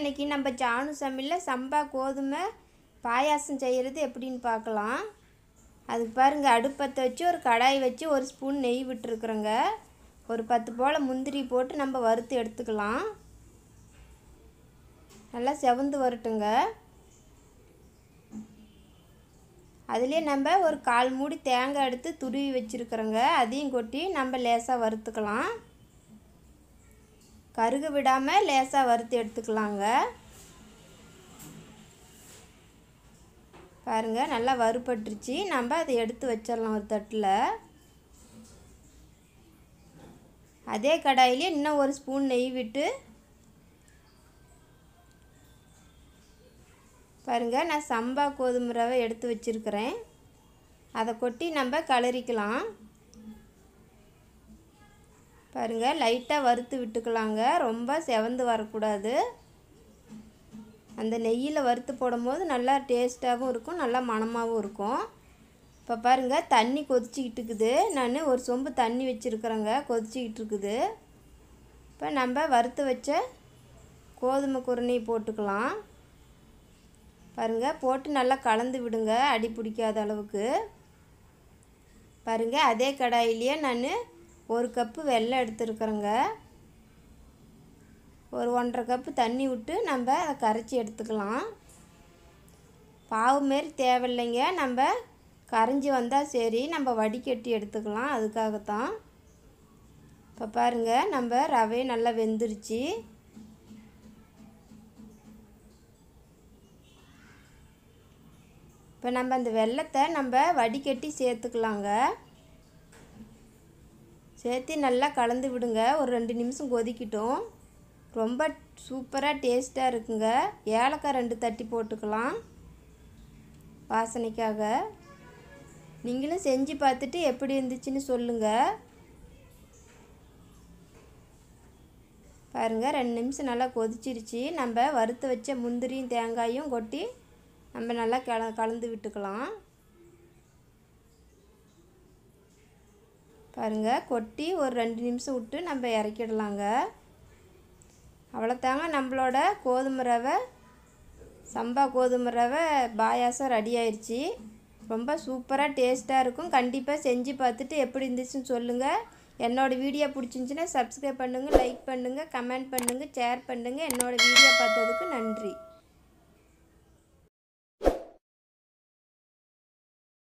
இன்றைக்கி நம்ம ஜானு சமையலில் சம்பா கோதுமை பாயாசம் செய்கிறது எப்படின்னு பார்க்கலாம் அதுக்கு பாருங்கள் அடுப்பத்தை வச்சு ஒரு கடாய் வச்சு ஒரு ஸ்பூன் நெய் விட்டுருக்குறோங்க ஒரு பத்து போல் முந்திரி போட்டு நம்ம வறுத்து எடுத்துக்கலாம் நல்லா செவந்து வரட்டுங்க அதுலேயே நம்ம ஒரு கால் மூடி தேங்காய் எடுத்து துருவி வச்சுருக்குறோங்க அதையும் கொட்டி நம்ம லேசாக வறுத்துக்கலாம் கருக விடாமல் லேசாக வறுத்து எடுத்துக்கலாங்க பாருங்கள் நல்லா வறுபட்டுருச்சு நம்ம அதை எடுத்து வச்சிடலாம் ஒரு தட்டில் அதே கடாயிலே இன்னும் ஒரு ஸ்பூன் நெய் விட்டு பாருங்கள் நான் சம்பா கோதுமை ரவை எடுத்து வச்சுருக்கிறேன் அதை கொட்டி நம்ம கலரிக்கலாம் பாருங்கள் லைட்டாக வறுத்து விட்டுக்கலாங்க ரொம்ப செவந்து வரக்கூடாது அந்த நெய்யில் வறுத்து போடும்போது நல்லா டேஸ்ட்டாகவும் இருக்கும் நல்லா மணமாகவும் இருக்கும் இப்போ பாருங்கள் தண்ணி கொதிச்சிக்கிட்டு இருக்குது நான் ஒரு சொம்பு தண்ணி வச்சுருக்குறேங்க கொதிச்சிக்கிட்டு இருக்குது இப்போ நம்ம வறுத்து வச்ச கோதுமை குரணி போட்டுக்கலாம் பாருங்கள் போட்டு நல்லா கலந்து விடுங்க அடி பிடிக்காத அளவுக்கு பாருங்கள் அதே கடாயிலேயே நான் ஒரு கப்பு வெள்ளம் எடுத்துருக்குறோங்க ஒரு ஒன்றரை கப்பு தண்ணி விட்டு நம்ம அதை கரைச்சி எடுத்துக்கலாம் பாவு மாரி தேவையில்லைங்க நம்ம கரைஞ்சி வந்தால் சரி நம்ம வடிகட்டி எடுத்துக்கலாம் அதுக்காகத்தான் இப்போ பாருங்கள் நம்ம ரவை நல்லா வெந்துருச்சு இப்போ நம்ம அந்த வெள்ளத்தை நம்ம வடிகட்டி சேர்த்துக்கலாங்க சேர்த்து நல்லா கலந்து விடுங்க ஒரு ரெண்டு நிமிஷம் கொதிக்கட்டும் ரொம்ப சூப்பராக டேஸ்ட்டாக இருக்குங்க ஏலக்காய் ரெண்டு தட்டி போட்டுக்கலாம் வாசனைக்காக நீங்களும் செஞ்சு பார்த்துட்டு எப்படி இருந்துச்சுன்னு சொல்லுங்கள் பாருங்கள் ரெண்டு நிமிஷம் நல்லா கொதிச்சிருச்சு நம்ம வறுத்து வச்ச முந்திரியும் தேங்காயும் கொட்டி நம்ம நல்லா கல கலந்து விட்டுக்கலாம் பாருங்கள் கொட்டி ஒரு ரெண்டு நிமிஷம் விட்டு நம்ம இறக்கிடலாங்க அவ்வளோத்தாங்க நம்மளோட கோதுமை ரவை சம்பா கோதுமை ரவை பாயாசம் ரெடி ஆயிடுச்சு ரொம்ப சூப்பராக டேஸ்ட்டாக இருக்கும் கண்டிப்பாக செஞ்சு பார்த்துட்டு எப்படி இருந்துச்சுன்னு சொல்லுங்கள் என்னோடய வீடியோ பிடிச்சிருந்துச்சின்னா சப்ஸ்கிரைப் பண்ணுங்கள் லைக் பண்ணுங்கள் கமெண்ட் பண்ணுங்கள் ஷேர் பண்ணுங்கள் என்னோடய வீடியோ பார்த்ததுக்கு நன்றி